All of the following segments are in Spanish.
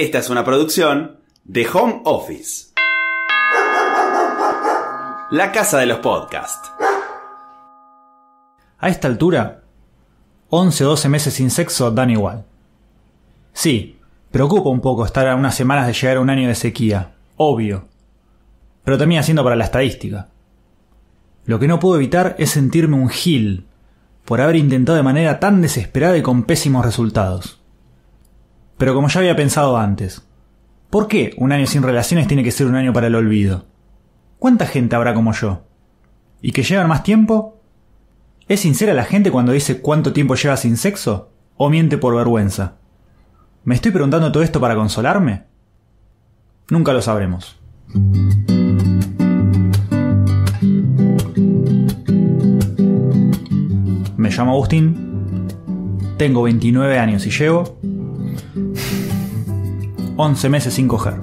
Esta es una producción de Home Office. La casa de los podcasts. A esta altura, 11 o 12 meses sin sexo dan igual. Sí, preocupa un poco estar a unas semanas de llegar a un año de sequía, obvio. Pero también haciendo para la estadística. Lo que no puedo evitar es sentirme un gil por haber intentado de manera tan desesperada y con pésimos resultados pero como ya había pensado antes. ¿Por qué un año sin relaciones tiene que ser un año para el olvido? ¿Cuánta gente habrá como yo? ¿Y que llevan más tiempo? ¿Es sincera la gente cuando dice cuánto tiempo lleva sin sexo? ¿O miente por vergüenza? ¿Me estoy preguntando todo esto para consolarme? Nunca lo sabremos. Me llamo Agustín, tengo 29 años y llevo 11 meses sin coger.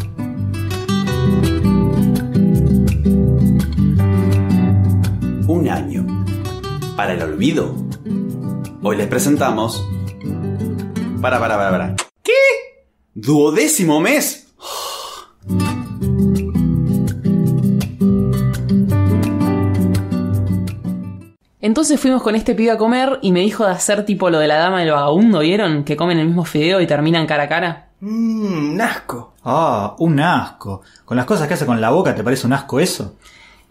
Un año para el olvido. Hoy les presentamos. Para, para, para, para. ¿Qué? ¿Duodécimo mes? Entonces fuimos con este pibe a comer y me dijo de hacer tipo lo de la dama del vagabundo, ¿vieron? Que comen el mismo fideo y terminan cara a cara. Mmm, un asco. Ah, un asco. Con las cosas que hace con la boca, ¿te parece un asco eso?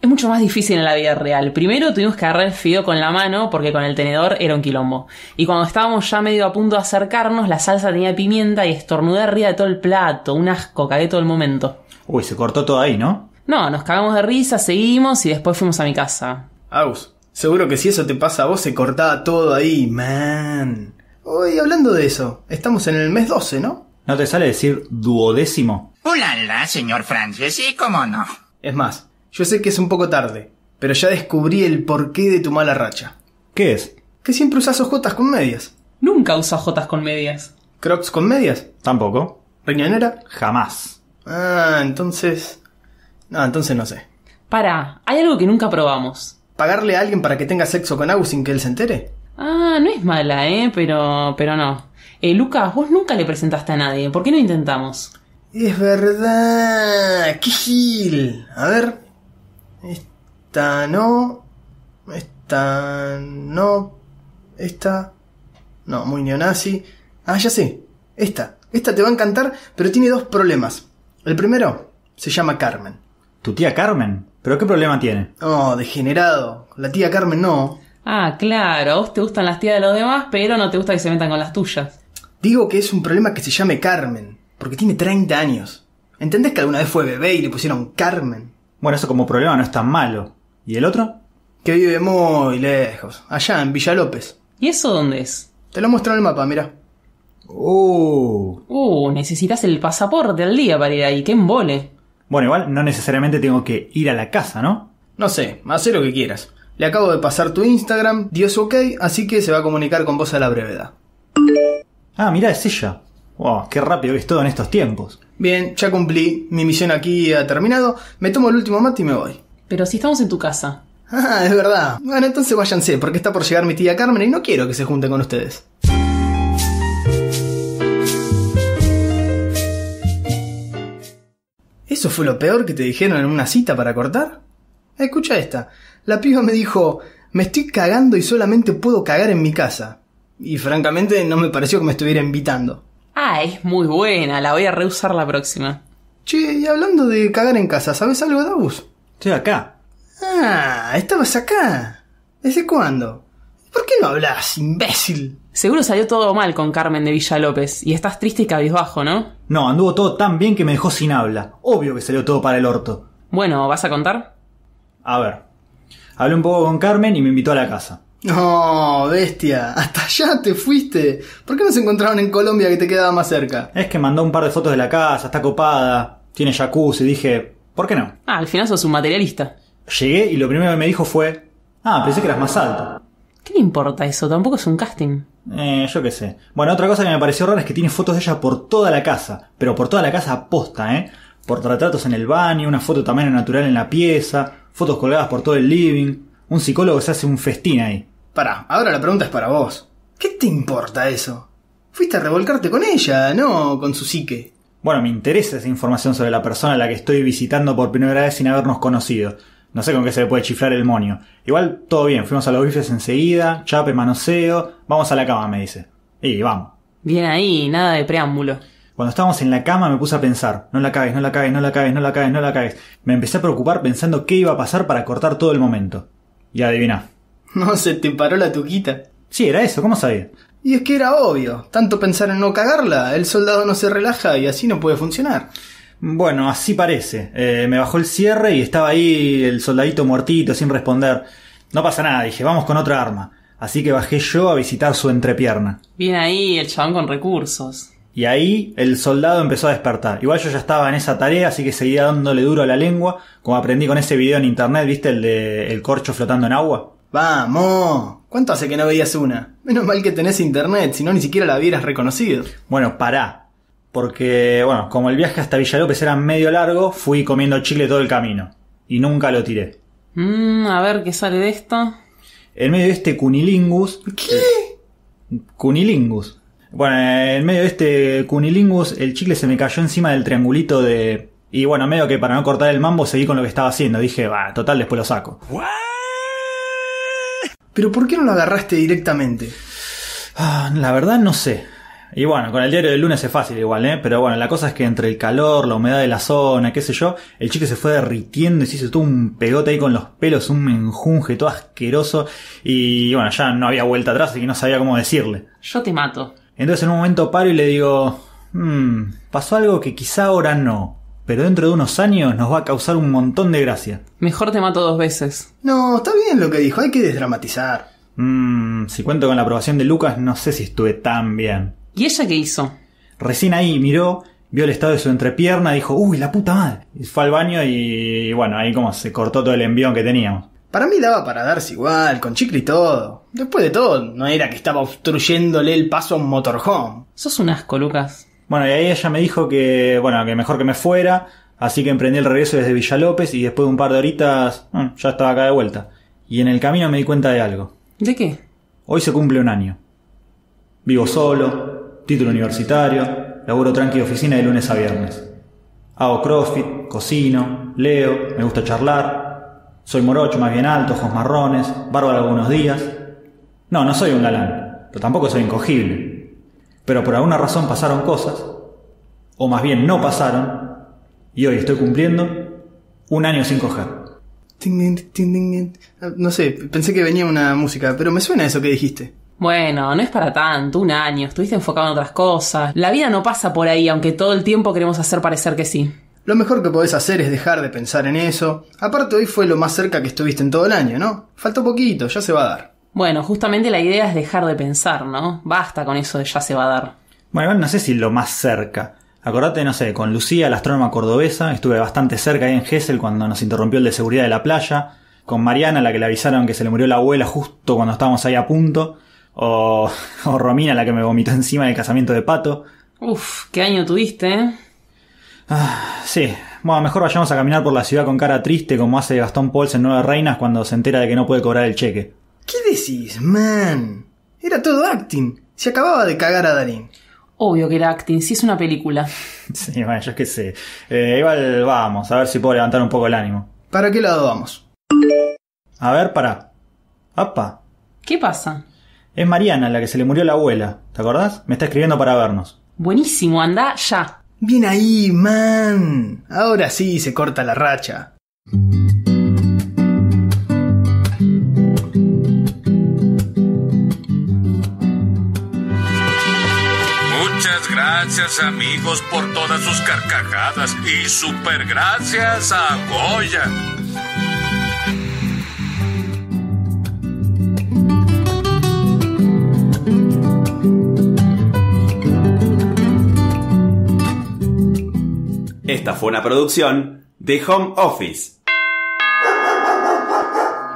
Es mucho más difícil en la vida real. Primero tuvimos que agarrar el fideo con la mano porque con el tenedor era un quilombo. Y cuando estábamos ya medio a punto de acercarnos, la salsa tenía pimienta y estornudé arriba de todo el plato. Un asco, cagué todo el momento. Uy, se cortó todo ahí, ¿no? No, nos cagamos de risa, seguimos y después fuimos a mi casa. Aus, seguro que si eso te pasa a vos se cortaba todo ahí, man. Uy, hablando de eso, estamos en el mes 12, ¿no? ¿No te sale decir duodécimo? hola, señor Francis! y cómo no. Es más, yo sé que es un poco tarde, pero ya descubrí el porqué de tu mala racha. ¿Qué es? Que siempre usas ojotas con medias. Nunca uso jotas con medias. ¿Crocs con medias? Tampoco. ¿Riñonera? Jamás. Ah, entonces. No, entonces no sé. Para, hay algo que nunca probamos. ¿Pagarle a alguien para que tenga sexo con Agus sin que él se entere? Ah, no es mala, ¿eh? Pero. pero no. Eh, Lucas, vos nunca le presentaste a nadie. ¿Por qué no intentamos? Es verdad. ¡Qué gil! A ver. Esta no. Esta no. Esta. No, muy neonazi. Ah, ya sé. Esta. Esta te va a encantar, pero tiene dos problemas. El primero se llama Carmen. ¿Tu tía Carmen? ¿Pero qué problema tiene? Oh, degenerado. La tía Carmen no. Ah, claro, a vos te gustan las tías de los demás, pero no te gusta que se metan con las tuyas. Digo que es un problema que se llame Carmen, porque tiene 30 años. ¿Entendés que alguna vez fue bebé y le pusieron Carmen? Bueno, eso como problema no es tan malo. ¿Y el otro? Que vive muy lejos, allá en Villa López. ¿Y eso dónde es? Te lo muestro en el mapa, mira. Uh. Uh, necesitas el pasaporte al día para ir ahí, qué embole. Bueno, igual no necesariamente tengo que ir a la casa, ¿no? No sé, haz lo que quieras. Le acabo de pasar tu Instagram, Dios ok, así que se va a comunicar con vos a la brevedad. Ah, mirá, es ella. Wow, qué rápido es todo en estos tiempos. Bien, ya cumplí. Mi misión aquí ha terminado. Me tomo el último mate y me voy. Pero si estamos en tu casa. Ah, es verdad. Bueno, entonces váyanse, porque está por llegar mi tía Carmen y no quiero que se junten con ustedes. ¿Eso fue lo peor que te dijeron en una cita para cortar? Escucha esta. La piba me dijo, me estoy cagando y solamente puedo cagar en mi casa. Y francamente no me pareció que me estuviera invitando. Ah, es muy buena, la voy a rehusar la próxima. Che, y hablando de cagar en casa, ¿sabes algo, Davus? Estoy acá. Ah, estabas acá. ¿Desde cuándo? ¿Por qué no hablas, imbécil? Seguro salió todo mal con Carmen de Villa López y estás triste y cabizbajo, ¿no? No, anduvo todo tan bien que me dejó sin habla. Obvio que salió todo para el orto. Bueno, ¿vas a contar? A ver. Hablé un poco con Carmen y me invitó a la casa. No, bestia, hasta allá te fuiste. ¿Por qué no se encontraron en Colombia que te quedaba más cerca? Es que mandó un par de fotos de la casa, está copada, tiene jacuzzi, dije, ¿por qué no? Ah, al final sos un materialista. Llegué y lo primero que me dijo fue, ah, pensé que eras más alto. ¿Qué le importa eso? Tampoco es un casting. Eh, yo qué sé. Bueno, otra cosa que me pareció rara es que tiene fotos de ella por toda la casa, pero por toda la casa aposta, ¿eh? Por retratos en el baño, una foto tamaño natural en la pieza, fotos colgadas por todo el living. Un psicólogo se hace un festín ahí. Pará, ahora la pregunta es para vos. ¿Qué te importa eso? Fuiste a revolcarte con ella, no con su psique. Bueno, me interesa esa información sobre la persona a la que estoy visitando por primera vez sin habernos conocido. No sé con qué se le puede chiflar el monio. Igual, todo bien, fuimos a los bifes enseguida, chape, manoseo, vamos a la cama, me dice. Y vamos. Bien ahí, nada de preámbulo. Cuando estábamos en la cama me puse a pensar, no la cagues, no la cagues, no la cagues, no la cagues, no la cagues. Me empecé a preocupar pensando qué iba a pasar para cortar todo el momento. Y adivina, No, se te paró la tuquita. Sí, era eso, ¿cómo sabía? Y es que era obvio. Tanto pensar en no cagarla, el soldado no se relaja y así no puede funcionar. Bueno, así parece. Eh, me bajó el cierre y estaba ahí el soldadito muertito sin responder. No pasa nada, dije, vamos con otra arma. Así que bajé yo a visitar su entrepierna. Bien ahí, el chabón con recursos. Y ahí el soldado empezó a despertar. Igual yo ya estaba en esa tarea, así que seguía dándole duro a la lengua, como aprendí con ese video en internet, ¿viste? El de el corcho flotando en agua. Vamos. ¿Cuánto hace que no veías una? Menos mal que tenés internet, si no ni siquiera la hubieras reconocido. Bueno, pará. Porque, bueno, como el viaje hasta Villalópez era medio largo, fui comiendo chicle todo el camino. Y nunca lo tiré. Mmm, a ver qué sale de esto. En medio de este cunilingus. ¿Qué? Eh, cunilingus. Bueno, en medio de este cunilingus, el chicle se me cayó encima del triangulito de. Y bueno, medio que para no cortar el mambo seguí con lo que estaba haciendo. Dije, va, total, después lo saco. Pero ¿por qué no lo agarraste directamente? Ah, la verdad no sé. Y bueno, con el diario del lunes es fácil igual, ¿eh? Pero bueno, la cosa es que entre el calor, la humedad de la zona, qué sé yo, el chico se fue derritiendo y se hizo todo un pegote ahí con los pelos, un menjunje todo asqueroso. Y bueno, ya no había vuelta atrás, y que no sabía cómo decirle. Yo te mato. Entonces en un momento paro y le digo, mm, pasó algo que quizá ahora no pero dentro de unos años nos va a causar un montón de gracia. Mejor te mato dos veces. No, está bien lo que dijo, hay que desdramatizar. Mmm, si cuento con la aprobación de Lucas, no sé si estuve tan bien. ¿Y ella qué hizo? Recién ahí miró, vio el estado de su entrepierna, dijo, uy, la puta madre. Y fue al baño y, bueno, ahí como se cortó todo el envión que teníamos. Para mí daba para darse igual, con chicle y todo. Después de todo, no era que estaba obstruyéndole el paso a un motorhome. Sos un asco, Lucas. Bueno, y ahí ella me dijo que, bueno, que mejor que me fuera, así que emprendí el regreso desde Villa López y después de un par de horitas ya estaba acá de vuelta. Y en el camino me di cuenta de algo. ¿De qué? Hoy se cumple un año. Vivo solo, título universitario, laburo tranqui de oficina de lunes a viernes. Hago crossfit, cocino, leo, me gusta charlar. Soy morocho más bien alto, ojos marrones, bárbaro algunos días. No, no soy un galán, pero tampoco soy incogible pero por alguna razón pasaron cosas, o más bien no pasaron, y hoy estoy cumpliendo un año sin coger. No sé, pensé que venía una música, pero me suena eso que dijiste. Bueno, no es para tanto, un año, estuviste enfocado en otras cosas. La vida no pasa por ahí, aunque todo el tiempo queremos hacer parecer que sí. Lo mejor que podés hacer es dejar de pensar en eso. Aparte hoy fue lo más cerca que estuviste en todo el año, ¿no? Faltó poquito, ya se va a dar. Bueno, justamente la idea es dejar de pensar, ¿no? Basta con eso de ya se va a dar. Bueno, no sé si lo más cerca. Acordate, no sé, con Lucía, la astrónoma cordobesa, estuve bastante cerca ahí en Gessel cuando nos interrumpió el de seguridad de la playa. Con Mariana, la que le avisaron que se le murió la abuela justo cuando estábamos ahí a punto. O, o Romina, la que me vomitó encima del casamiento de Pato. Uf, qué año tuviste, ¿eh? Ah, sí, bueno, mejor vayamos a caminar por la ciudad con cara triste como hace Gastón Pauls en Nueva Reinas cuando se entera de que no puede cobrar el cheque. ¿Qué decís, man? Era todo acting. Se acababa de cagar a Darín. Obvio que era acting, si es una película. Sí, bueno, yo qué sé. Eh, igual vamos, a ver si puedo levantar un poco el ánimo. ¿Para qué lado vamos? A ver, para. Apa. ¿Qué pasa? Es Mariana, la que se le murió la abuela. ¿Te acordás? Me está escribiendo para vernos. Buenísimo, anda ya. Bien ahí, man. Ahora sí se corta la racha. gracias amigos por todas sus carcajadas y super gracias a Goya. Esta fue una producción de Home Office.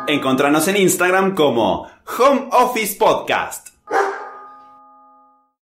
Encontranos en Instagram como Home Office Podcast.